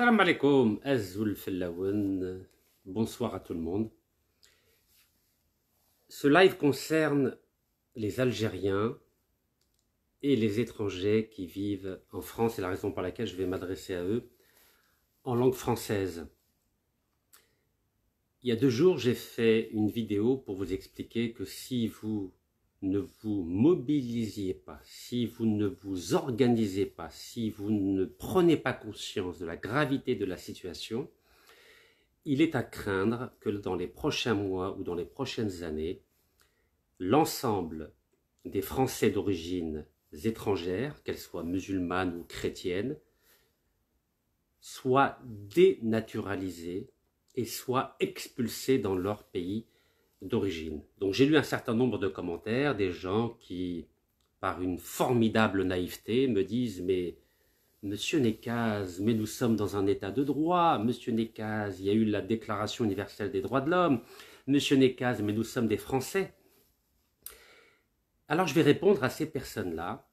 Salam alaikum, Azul bonsoir à tout le monde. Ce live concerne les Algériens et les étrangers qui vivent en France, et la raison pour laquelle je vais m'adresser à eux en langue française. Il y a deux jours, j'ai fait une vidéo pour vous expliquer que si vous ne vous mobilisiez pas, si vous ne vous organisez pas, si vous ne prenez pas conscience de la gravité de la situation, il est à craindre que dans les prochains mois ou dans les prochaines années, l'ensemble des Français d'origine étrangère, qu'elles soient musulmanes ou chrétiennes, soient dénaturalisés et soient expulsés dans leur pays d'origine. Donc j'ai lu un certain nombre de commentaires des gens qui, par une formidable naïveté, me disent mais Monsieur Nekaz, mais nous sommes dans un état de droit. Monsieur Nekaz, il y a eu la Déclaration universelle des droits de l'homme. Monsieur Nekaz, mais nous sommes des Français. Alors je vais répondre à ces personnes-là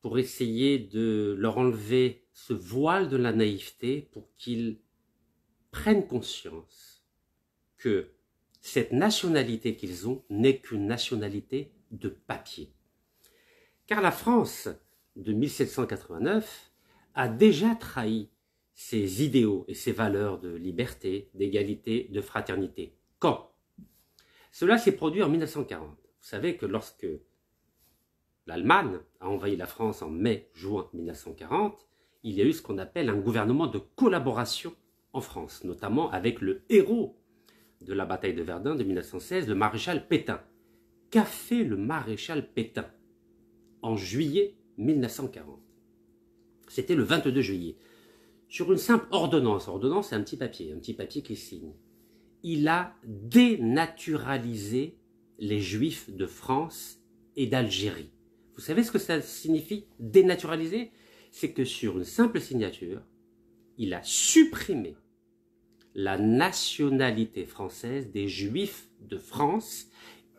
pour essayer de leur enlever ce voile de la naïveté pour qu'ils prennent conscience que cette nationalité qu'ils ont n'est qu'une nationalité de papier. Car la France de 1789 a déjà trahi ses idéaux et ses valeurs de liberté, d'égalité, de fraternité. Quand Cela s'est produit en 1940. Vous savez que lorsque l'Allemagne a envahi la France en mai-juin 1940, il y a eu ce qu'on appelle un gouvernement de collaboration en France, notamment avec le héros de la bataille de Verdun de 1916, le maréchal Pétain. Qu'a fait le maréchal Pétain en juillet 1940 C'était le 22 juillet. Sur une simple ordonnance, ordonnance c'est un petit papier, un petit papier qui signe. Il a dénaturalisé les juifs de France et d'Algérie. Vous savez ce que ça signifie Dénaturalisé, C'est que sur une simple signature, il a supprimé la nationalité française des Juifs de France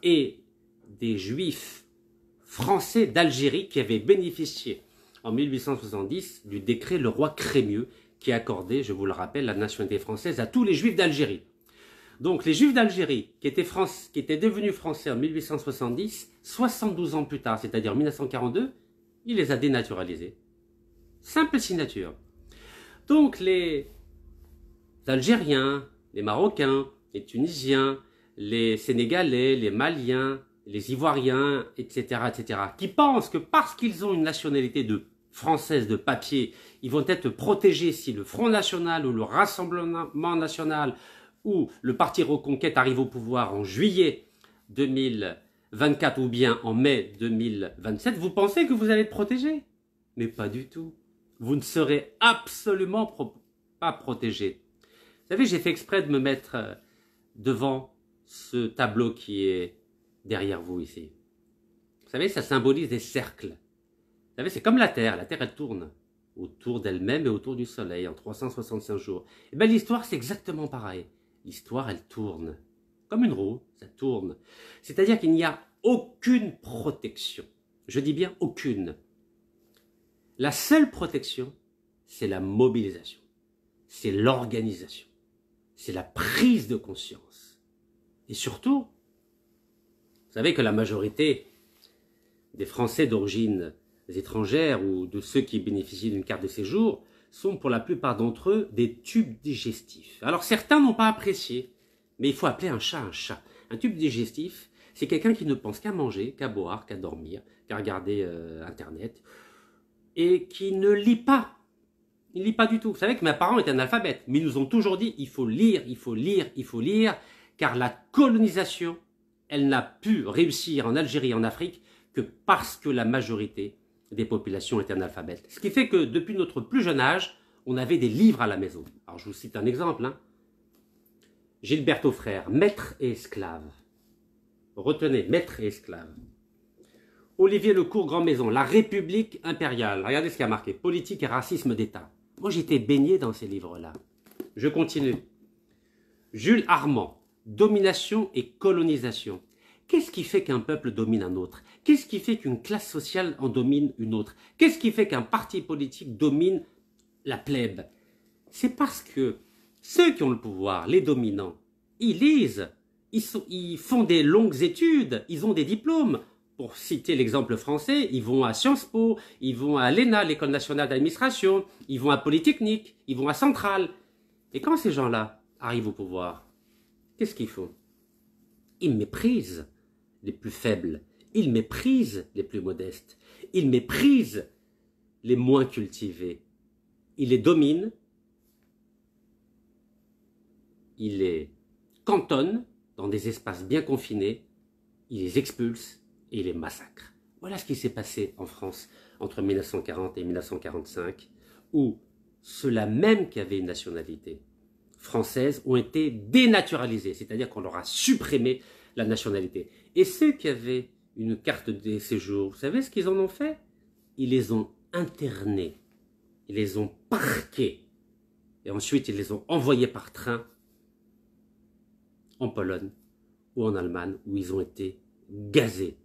et des Juifs français d'Algérie qui avaient bénéficié en 1870 du décret le roi Crémieux qui accordait, je vous le rappelle, la nationalité française à tous les Juifs d'Algérie. Donc les Juifs d'Algérie, qui, étaient qui étaient devenus français en 1870, 72 ans plus tard, c'est-à-dire 1942, il les a dénaturalisés. Simple signature. Donc les, les Algériens, les Marocains, les Tunisiens, les Sénégalais, les Maliens, les Ivoiriens, etc., etc., qui pensent que parce qu'ils ont une nationalité de française de papier, ils vont être protégés si le Front National ou le Rassemblement National ou le Parti Reconquête arrive au pouvoir en juillet 2024 ou bien en mai 2027, vous pensez que vous allez être protégés Mais pas du tout. Vous ne serez absolument pas protégés. Vous savez, j'ai fait exprès de me mettre euh, devant ce tableau qui est derrière vous ici. Vous savez, ça symbolise des cercles. Vous savez, c'est comme la Terre. La Terre, elle tourne autour d'elle-même et autour du Soleil en 365 jours. Et eh bien l'histoire, c'est exactement pareil. L'histoire, elle tourne. Comme une roue, ça tourne. C'est-à-dire qu'il n'y a aucune protection. Je dis bien aucune. La seule protection, c'est la mobilisation. C'est l'organisation c'est la prise de conscience. Et surtout, vous savez que la majorité des Français d'origine étrangère ou de ceux qui bénéficient d'une carte de séjour sont pour la plupart d'entre eux des tubes digestifs. Alors certains n'ont pas apprécié, mais il faut appeler un chat un chat. Un tube digestif, c'est quelqu'un qui ne pense qu'à manger, qu'à boire, qu'à dormir, qu'à regarder euh, Internet, et qui ne lit pas il lit pas du tout. Vous savez que mes parents étaient analphabètes, mais ils nous ont toujours dit il faut lire, il faut lire, il faut lire, car la colonisation, elle n'a pu réussir en Algérie et en Afrique que parce que la majorité des populations étaient analphabètes. Ce qui fait que depuis notre plus jeune âge, on avait des livres à la maison. Alors je vous cite un exemple. Hein. Gilberto Frère, Maître et esclave. Retenez, Maître et esclave. Olivier Lecourt, Grand Maison, La République impériale. Regardez ce qu'il y a marqué. Politique et racisme d'État. Moi, j'étais baigné dans ces livres-là. Je continue. Jules Armand, Domination et colonisation. Qu'est-ce qui fait qu'un peuple domine un autre Qu'est-ce qui fait qu'une classe sociale en domine une autre Qu'est-ce qui fait qu'un parti politique domine la plèbe C'est parce que ceux qui ont le pouvoir, les dominants, ils lisent, ils, ils font des longues études, ils ont des diplômes pour citer l'exemple français, ils vont à Sciences Po, ils vont à l'ENA, l'École nationale d'administration, ils vont à Polytechnique, ils vont à Centrale. Et quand ces gens-là arrivent au pouvoir, qu'est-ce qu'ils font Ils méprisent les plus faibles, ils méprisent les plus modestes, ils méprisent les moins cultivés, ils les dominent, ils les cantonnent dans des espaces bien confinés, ils les expulsent, et les massacres. Voilà ce qui s'est passé en France entre 1940 et 1945, où ceux-là même qui avaient une nationalité française ont été dénaturalisés, c'est-à-dire qu'on leur a supprimé la nationalité. Et ceux qui avaient une carte de séjour, vous savez ce qu'ils en ont fait Ils les ont internés, ils les ont parqués, et ensuite ils les ont envoyés par train en Pologne ou en Allemagne, où ils ont été gazés.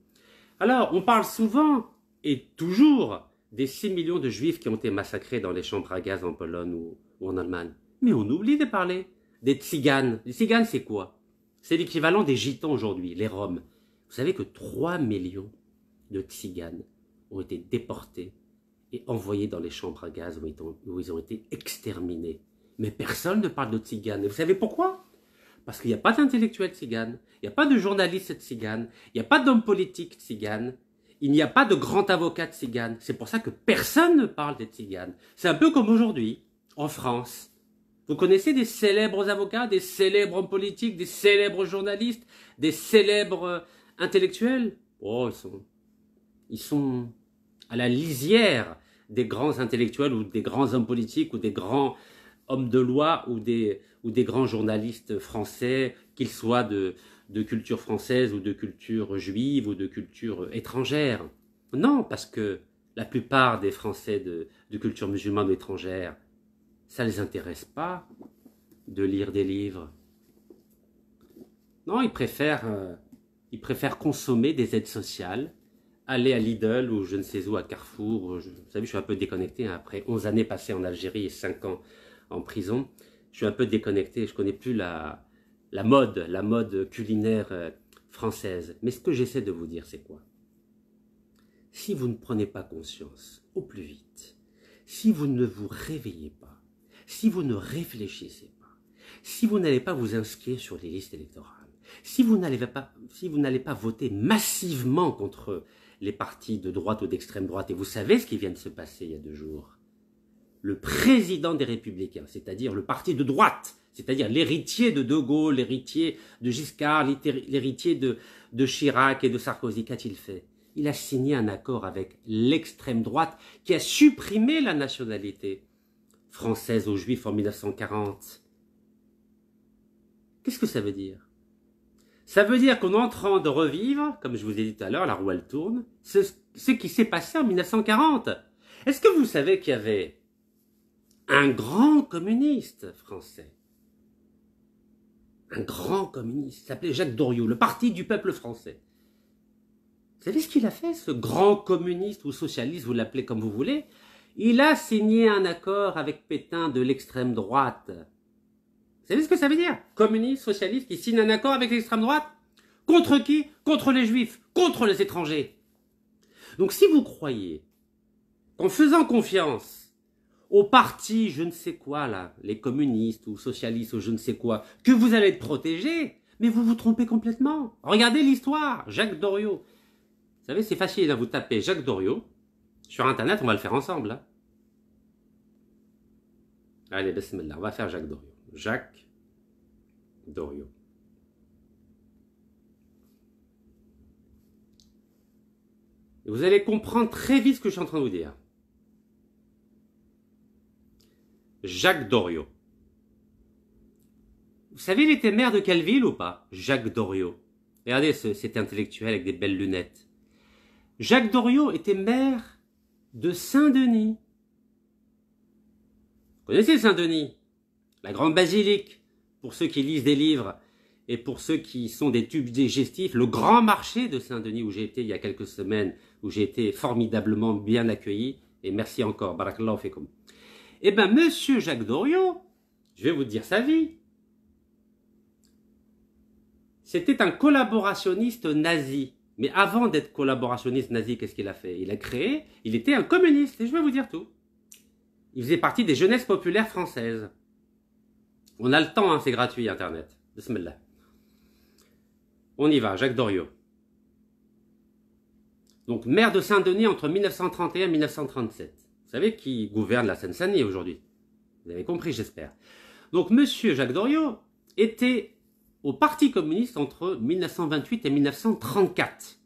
Alors, on parle souvent et toujours des 6 millions de juifs qui ont été massacrés dans les chambres à gaz en Pologne ou, en Allemagne. Mais on oublie de parler des tziganes. Les tziganes, c'est quoi C'est l'équivalent des gitans aujourd'hui, les Roms. Vous savez que 3 millions de tziganes ont été déportés et envoyés dans les chambres à gaz où ils ont, où ils ont été exterminés. Mais personne ne parle de tziganes. Et vous savez pourquoi parce qu'il n'y a pas d'intellectuel cigane, il n'y a pas de journaliste tzigane, il n'y a pas d'homme politique tzigane, il n'y a pas de grand avocat tziganes. C'est pour ça que personne ne parle des tziganes. C'est un peu comme aujourd'hui, en France. Vous connaissez des célèbres avocats, des célèbres hommes politiques, des célèbres journalistes, des célèbres euh, intellectuels Oh, ils sont, ils sont à la lisière des grands intellectuels ou des grands hommes politiques ou des grands hommes de loi ou des ou des grands journalistes français, qu'ils soient de, culture française ou de culture juive ou de culture étrangère. Non, parce que la plupart des Français de, culture musulmane ou étrangère, ça ne les intéresse pas de lire des livres. Non, ils préfèrent, euh, ils préfèrent consommer des aides sociales, aller à Lidl ou je ne sais où, à Carrefour. vous savez, je suis un peu déconnecté hein, après 11 années passées en Algérie et 5 ans en prison je suis un peu déconnecté, je connais plus la, mode, la mode culinaire euh, française. Mais ce que j'essaie de vous dire, c'est quoi Si vous ne prenez pas conscience au plus vite, si vous ne vous réveillez pas, si vous ne réfléchissez pas, si vous n'allez pas vous inscrire sur les listes électorales, si vous n'allez pas, si vous n'allez pas voter massivement contre les partis de droite ou d'extrême droite, et vous savez ce qui vient de se passer il y a deux jours, le président des Républicains, c'est-à-dire le parti de droite, c'est-à-dire l'héritier de De Gaulle, l'héritier de Giscard, l'héritier de, Chirac et de Sarkozy, qu'a-t-il fait Il a signé un accord avec l'extrême droite qui a supprimé la nationalité française aux Juifs en 1940. Qu'est-ce que ça veut dire Ça veut dire qu'on est en train de revivre, comme je vous ai dit tout à l'heure, la roue elle tourne, ce qui s'est passé en 1940. Est-ce que vous savez qu'il y avait un grand communiste français. Un grand communiste, s'appelait Jacques Doriot, le parti du peuple français. Vous savez ce qu'il a fait, ce grand communiste ou socialiste, vous l'appelez comme vous voulez Il a signé un accord avec Pétain de l'extrême droite. Vous savez ce que ça veut dire Communiste, socialiste, qui signe un accord avec l'extrême droite Contre qui Contre les juifs, contre les étrangers. Donc si vous croyez qu'en faisant confiance au parti, je ne sais quoi, là, les communistes ou socialistes ou je ne sais quoi, que vous allez être protégés, mais vous vous trompez complètement. Regardez l'histoire, Jacques Doriot. Vous savez, c'est facile, à hein, vous taper. Jacques Doriot sur Internet, on va le faire ensemble. Hein. Allez, on va faire Jacques Doriot. Jacques Doriot. vous allez comprendre très vite ce que je suis en train de vous dire. Jacques Doriot. Vous savez, il était maire de quelle ville ou pas Jacques Doriot. Regardez cet intellectuel avec des belles lunettes. Jacques Doriot était maire de Saint-Denis. connaissez Saint-Denis La grande basilique, pour ceux qui lisent des livres et pour ceux qui sont des tubes digestifs, le grand marché de Saint-Denis où j'ai été il y a quelques semaines, où j'ai été formidablement bien accueilli. Et merci encore. fait comme. Eh bien, monsieur Jacques Doriot, je vais vous dire sa vie. C'était un collaborationniste nazi. Mais avant d'être collaborationniste nazi, qu'est-ce qu'il a fait Il a créé, il était un communiste, et je vais vous dire tout. Il faisait partie des jeunesses populaires françaises. On a le temps, hein, c'est gratuit Internet. Bismillah. On y va, Jacques Doriot. Donc maire de Saint-Denis entre 1931 et 1937. Vous savez qui gouverne la Seine-Saint-Denis aujourd'hui. Vous avez compris, j'espère. Donc, Monsieur Jacques Doriot était au Parti communiste entre 1928 et 1934.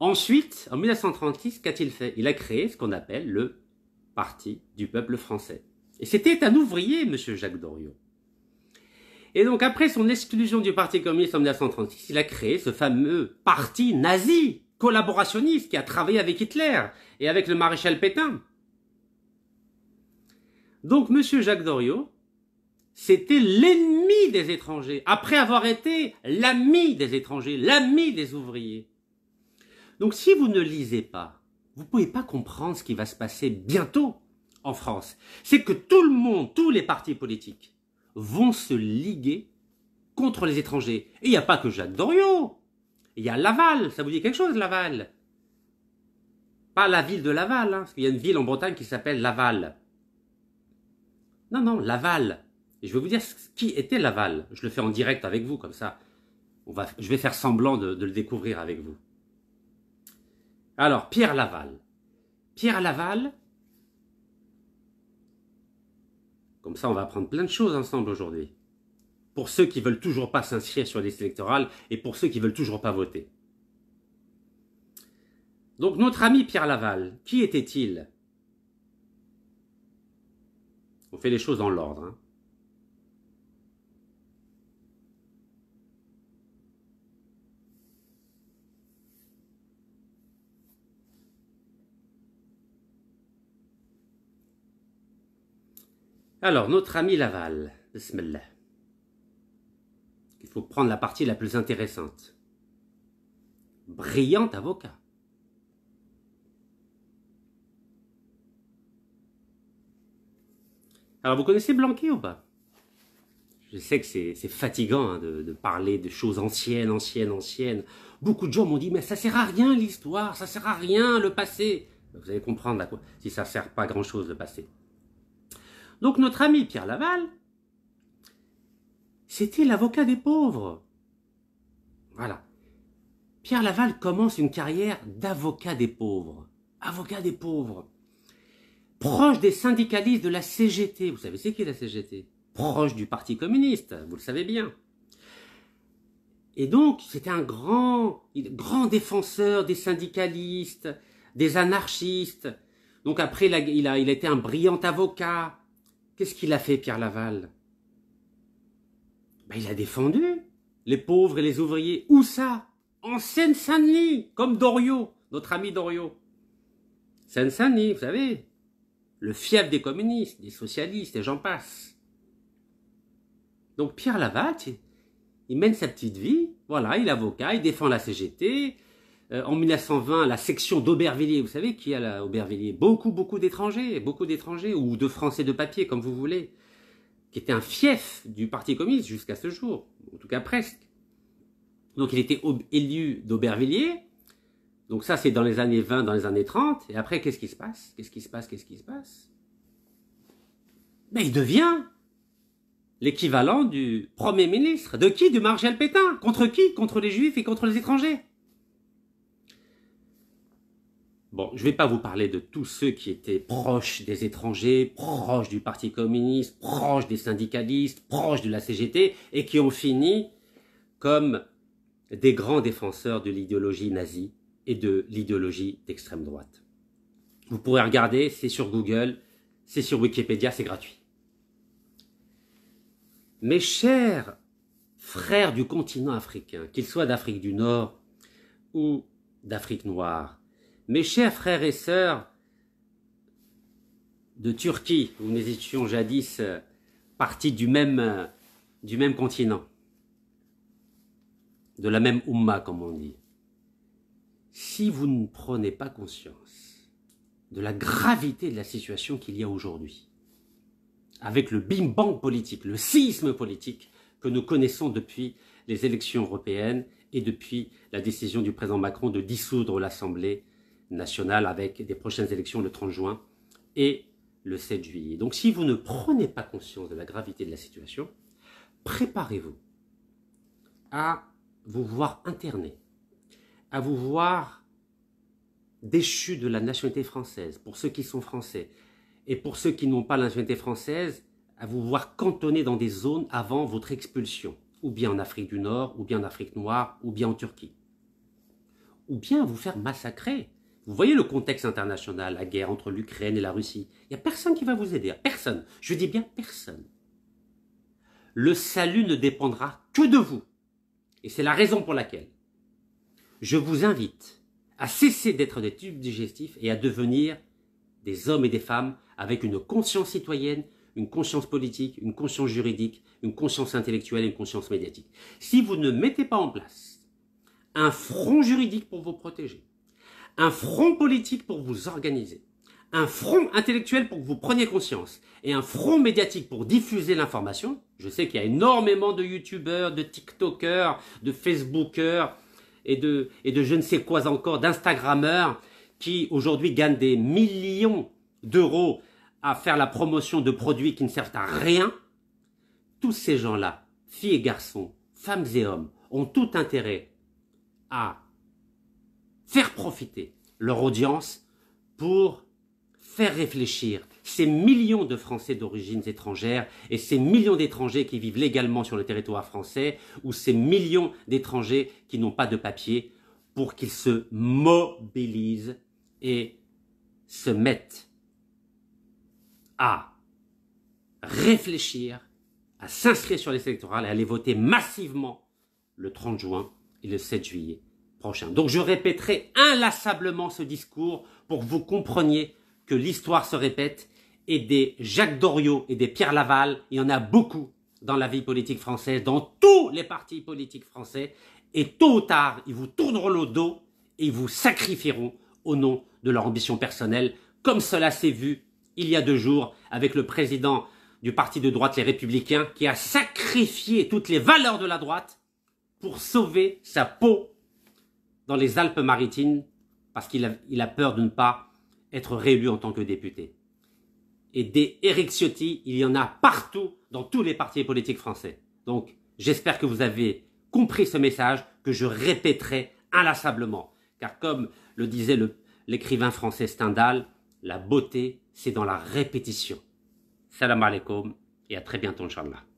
Ensuite, en 1936, qu'a-t-il fait Il a créé ce qu'on appelle le Parti du peuple français. Et c'était un ouvrier, Monsieur Jacques Doriot. Et donc, après son exclusion du Parti communiste en 1936, il a créé ce fameux parti nazi collaborationniste qui a travaillé avec Hitler et avec le maréchal Pétain. Donc Monsieur Jacques Doriot, c'était l'ennemi des étrangers, après avoir été l'ami des étrangers, l'ami des ouvriers. Donc si vous ne lisez pas, vous ne pouvez pas comprendre ce qui va se passer bientôt en France. C'est que tout le monde, tous les partis politiques, vont se liguer contre les étrangers. Et il n'y a pas que Jacques Doriot il y a Laval, ça vous dit quelque chose, Laval Pas la ville de Laval, hein, parce qu'il y a une ville en Bretagne qui s'appelle Laval. Non, non, Laval. Et je vais vous dire qui était Laval. Je le fais en direct avec vous, comme ça. On va, je vais faire semblant de, de le découvrir avec vous. Alors, Pierre Laval. Pierre Laval, comme ça on va apprendre plein de choses ensemble aujourd'hui pour ceux qui veulent toujours pas s'inscrire sur les listes électorales et pour ceux qui veulent toujours pas voter. Donc notre ami Pierre Laval, qui était-il On fait les choses dans l'ordre. Hein. Alors, notre ami Laval, bismillah faut prendre la partie la plus intéressante. Brillant avocat. Alors, vous connaissez Blanquet ou pas Je sais que c'est fatigant hein, de, parler de choses anciennes, anciennes, anciennes. Beaucoup de gens m'ont dit, mais ça sert à rien l'histoire, ça sert à rien le passé. Ben, vous allez comprendre quoi, si ça sert pas grand-chose le passé. Donc, notre ami Pierre Laval, c'était l'avocat des pauvres. Voilà. Pierre Laval commence une carrière d'avocat des pauvres. Avocat des pauvres. Proche des syndicalistes de la CGT. Vous savez c'est qui la CGT Proche du Parti communiste, vous le savez bien. Et donc, c'était un grand, grand défenseur des syndicalistes, des anarchistes. Donc après, il a, il un brillant avocat. Qu'est-ce qu'il a fait, Pierre Laval ben, il a défendu les pauvres et les ouvriers. Où ça En Seine-Saint-Denis, comme Doriot, notre ami Doriot. Seine-Saint-Denis, vous savez, le fief des communistes, des socialistes, et j'en passe. Donc Pierre Lavat, il mène sa petite vie, voilà, il est avocat, il défend la CGT. Euh, en 1920, la section d'Aubervilliers, vous savez qui est à Aubervilliers Beaucoup, beaucoup d'étrangers, beaucoup d'étrangers, ou de Français de papier, comme vous voulez qui était un fief du Parti communiste jusqu'à ce jour, en tout cas presque. Donc il était élu d'Aubervilliers. Donc ça, c'est dans les années 20, dans les années 30. Et après, qu'est-ce qui se passe Qu'est-ce qui se passe Qu'est-ce qui se passe Mais ben, il devient l'équivalent du Premier ministre. De qui Du Marshal Pétain. Contre qui Contre les Juifs et contre les étrangers. Bon, je ne vais pas vous parler de tous ceux qui étaient proches des étrangers, proches du Parti communiste, proches des syndicalistes, proches de la CGT, et qui ont fini comme des grands défenseurs de l'idéologie nazie et de l'idéologie d'extrême droite. Vous pourrez regarder, c'est sur Google, c'est sur Wikipédia, c'est gratuit. Mes chers frères du continent africain, qu'ils soient d'Afrique du Nord ou d'Afrique noire, mes chers frères et sœurs de Turquie, où nous étions jadis euh, partis du même, euh, du même continent, de la même Oumma, comme on dit, si vous ne prenez pas conscience de la gravité de la situation qu'il y a aujourd'hui, avec le bim politique, le sisme politique que nous connaissons depuis les élections européennes et depuis la décision du président Macron de dissoudre l'Assemblée nationale avec des prochaines élections le 30 juin et le 7 juillet. Donc si vous ne prenez pas conscience de la gravité de la situation, préparez-vous à vous voir interné, à vous voir déchu de la nationalité française, pour ceux qui sont français, et pour ceux qui n'ont pas la nationalité française, à vous voir cantonné dans des zones avant votre expulsion, ou bien en Afrique du Nord, ou bien en Afrique noire, ou bien en Turquie. Ou bien vous faire massacrer vous voyez le contexte international, la guerre entre l'Ukraine et la Russie. Il n'y a personne qui va vous aider, personne. Je dis bien personne. Le salut ne dépendra que de vous. Et c'est la raison pour laquelle je vous invite à cesser d'être des tubes digestifs et à devenir des hommes et des femmes avec une conscience citoyenne, une conscience politique, une conscience juridique, une conscience intellectuelle et une conscience médiatique. Si vous ne mettez pas en place un front juridique pour vous protéger, un front politique pour vous organiser, un front intellectuel pour que vous preniez conscience et un front médiatique pour diffuser l'information. Je sais qu'il y a énormément de youtubeurs, de tiktokers, de facebookers et de, et de je ne sais quoi encore, d'instagrammeurs qui aujourd'hui gagnent des millions d'euros à faire la promotion de produits qui ne servent à rien. Tous ces gens-là, filles et garçons, femmes et hommes, ont tout intérêt à faire profiter leur audience pour faire réfléchir ces millions de Français d'origines étrangères et ces millions d'étrangers qui vivent légalement sur le territoire français ou ces millions d'étrangers qui n'ont pas de papier pour qu'ils se mobilisent et se mettent à réfléchir, à s'inscrire sur les électorales et à aller voter massivement le 30 juin et le 7 juillet donc je répéterai inlassablement ce discours pour que vous compreniez que l'histoire se répète et des Jacques Doriot et des Pierre Laval, il y en a beaucoup dans la vie politique française, dans tous les partis politiques français, et tôt ou tard, ils vous tourneront le dos et ils vous sacrifieront au nom de leur ambition personnelle, comme cela s'est vu il y a deux jours avec le président du parti de droite Les Républicains, qui a sacrifié toutes les valeurs de la droite pour sauver sa peau dans les Alpes-Maritimes parce qu'il a, peur de ne pas être réélu en tant que député. Et des Eric Ciotti, il y en a partout dans tous les partis politiques français. Donc, j'espère que vous avez compris ce message que je répéterai inlassablement. Car comme le disait l'écrivain français Stendhal, la beauté, c'est dans la répétition. Salam alaikum et à très bientôt, Inch'Allah.